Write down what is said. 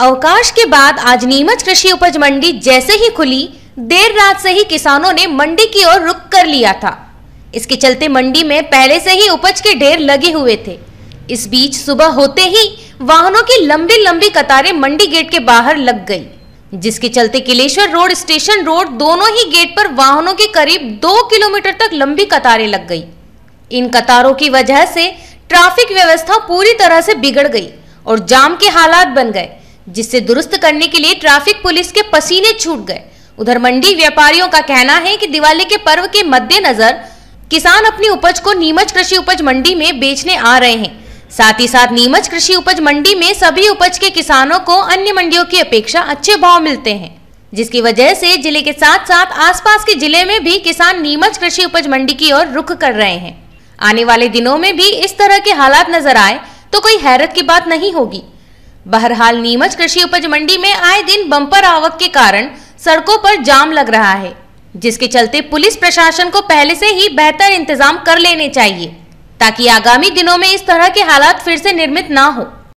अवकाश के बाद आज नीमच कृषि उपज मंडी जैसे ही खुली देर रात से ही किसानों ने मंडी की ओर रुख कर लिया था इसके चलते मंडी में पहले से ही उपज के ढेर लगे हुए थे इस बीच सुबह होते ही वाहनों की लंबी लंबी कतारें मंडी गेट के बाहर लग गई जिसके चलते किलेश्वर रोड स्टेशन रोड दोनों ही गेट पर वाहनों के करीब दो किलोमीटर तक लंबी कतारें लग गई इन कतारों की वजह से ट्रैफिक व्यवस्था पूरी तरह से बिगड़ गई और जाम के हालात बन गए जिससे दुरुस्त करने के लिए ट्रैफिक पुलिस के पसीने छूट गए उधर मंडी व्यापारियों का कहना है कि दिवाली के पर्व के मद्देनजर किसान अपनी उपज को नीमच कृषि उपज मंडी में बेचने आ रहे हैं साथ ही साथ नीमच कृषि उपज मंडी में सभी उपज के किसानों को अन्य मंडियों की अपेक्षा अच्छे भाव मिलते हैं जिसकी वजह से जिले के साथ साथ आसपास के जिले में भी किसान नीमच कृषि उपज मंडी की ओर रुख कर रहे हैं आने वाले दिनों में भी इस तरह के हालात नजर आए तो कोई हैरत की बात नहीं होगी बहरहाल नीमच कृषि उपज मंडी में आए दिन बम्पर आवक के कारण सड़कों पर जाम लग रहा है जिसके चलते पुलिस प्रशासन को पहले से ही बेहतर इंतजाम कर लेने चाहिए ताकि आगामी दिनों में इस तरह के हालात फिर से निर्मित ना हो